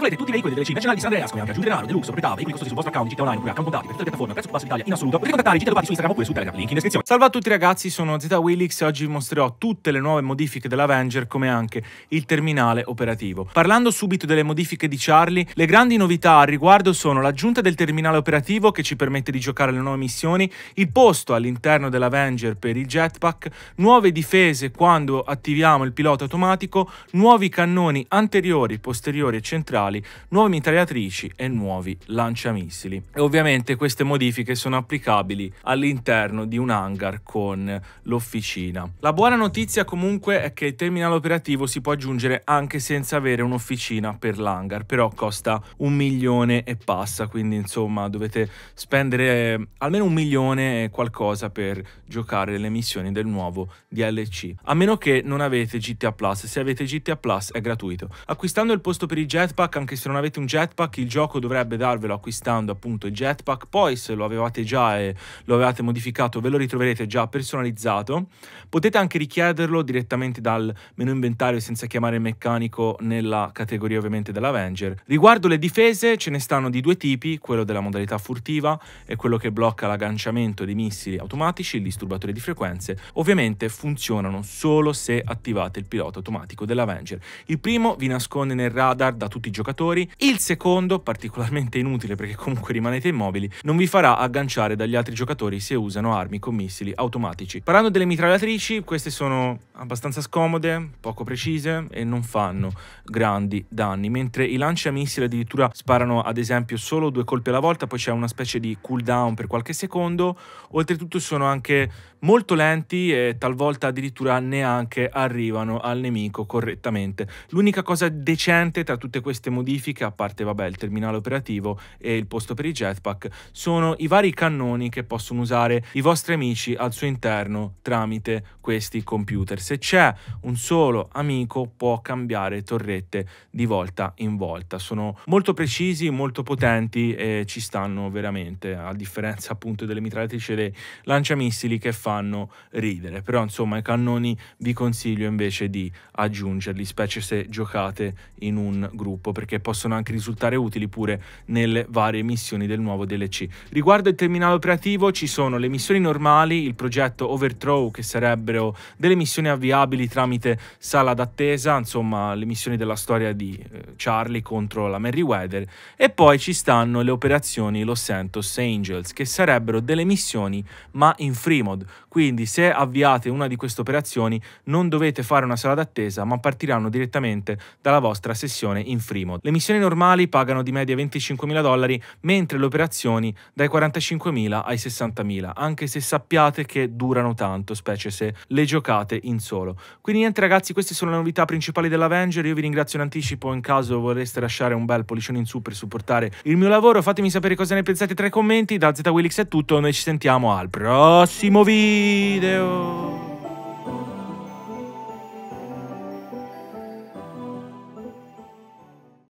Se volete tutti i veicoli delle C nazionali di San Andrea, come anche Giulio Denaro, Deluxe, proprietà, veicoli costosi sul vostro account, città online, oppure accountati per tutte le piattaforme, prezzo più basso d'Italia in assoluto, potete contattare Gita su Instagram oppure su Telegram, link in descrizione. Salve a tutti ragazzi, sono Z Willix e oggi vi mostrerò tutte le nuove modifiche dell'Avenger come anche il terminale operativo. Parlando subito delle modifiche di Charlie, le grandi novità al riguardo sono l'aggiunta del terminale operativo che ci permette di giocare le nuove missioni, il posto all'interno dell'Avenger per il jetpack, nuove difese quando attiviamo il pilota automatico, nuovi cannoni anteriori, posteriori e centrali laterali, nuove mitragliatrici e nuovi lanciamissili. E ovviamente queste modifiche sono applicabili all'interno di un hangar con l'officina. La buona notizia comunque è che il terminale operativo si può aggiungere anche senza avere un'officina per l'hangar, però costa un milione e passa, quindi insomma dovete spendere almeno un milione e qualcosa per giocare le missioni del nuovo DLC. A meno che non avete GTA Plus, se avete GTA Plus è gratuito. Acquistando il posto per i jetpack anche se non avete un jetpack il gioco dovrebbe darvelo acquistando appunto il jetpack poi se lo avevate già e lo avevate modificato ve lo ritroverete già personalizzato potete anche richiederlo direttamente dal menu inventario senza chiamare il meccanico nella categoria ovviamente dell'Avenger riguardo le difese ce ne stanno di due tipi quello della modalità furtiva e quello che blocca l'agganciamento dei missili automatici il disturbatore di frequenze ovviamente funzionano solo se attivate il pilota automatico dell'Avenger il primo vi nasconde nel radar da tutti i giocatori, il secondo, particolarmente inutile perché comunque rimanete immobili, non vi farà agganciare dagli altri giocatori se usano armi con missili automatici. Parlando delle mitragliatrici, queste sono abbastanza scomode, poco precise e non fanno grandi danni, mentre i lanciamissili addirittura sparano ad esempio solo due colpi alla volta, poi c'è una specie di cooldown per qualche secondo, oltretutto sono anche molto lenti e talvolta addirittura neanche arrivano al nemico correttamente. L'unica cosa decente tra tutte queste queste modifiche, a parte vabbè, il terminale operativo e il posto per i jetpack, sono i vari cannoni che possono usare i vostri amici al suo interno tramite questi computer. Se c'è un solo amico può cambiare torrette di volta in volta. Sono molto precisi, molto potenti e ci stanno veramente, a differenza appunto delle mitragliatrici e dei lanciamissili che fanno ridere. Però insomma i cannoni vi consiglio invece di aggiungerli, specie se giocate in un gruppo perché possono anche risultare utili pure nelle varie missioni del nuovo DLC. Riguardo il terminale operativo ci sono le missioni normali, il progetto Overthrow che sarebbero delle missioni avviabili tramite sala d'attesa, insomma le missioni della storia di eh, Charlie contro la Merryweather e poi ci stanno le operazioni Los Santos Angels che sarebbero delle missioni ma in free mode, quindi se avviate una di queste operazioni non dovete fare una sala d'attesa ma partiranno direttamente dalla vostra sessione in free mode minimo. Le missioni normali pagano di media 25.000 dollari, mentre le operazioni dai 45.000 ai 60.000, anche se sappiate che durano tanto, specie se le giocate in solo. Quindi niente ragazzi, queste sono le novità principali dell'Avenger, io vi ringrazio in anticipo in caso vorreste lasciare un bel pollicione in su per supportare il mio lavoro, fatemi sapere cosa ne pensate tra i commenti, da ZWillix è tutto, noi ci sentiamo al prossimo video!